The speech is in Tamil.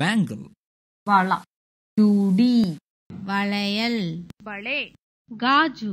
பேங்கிள் வள சுடி வளையல் வளே காஜு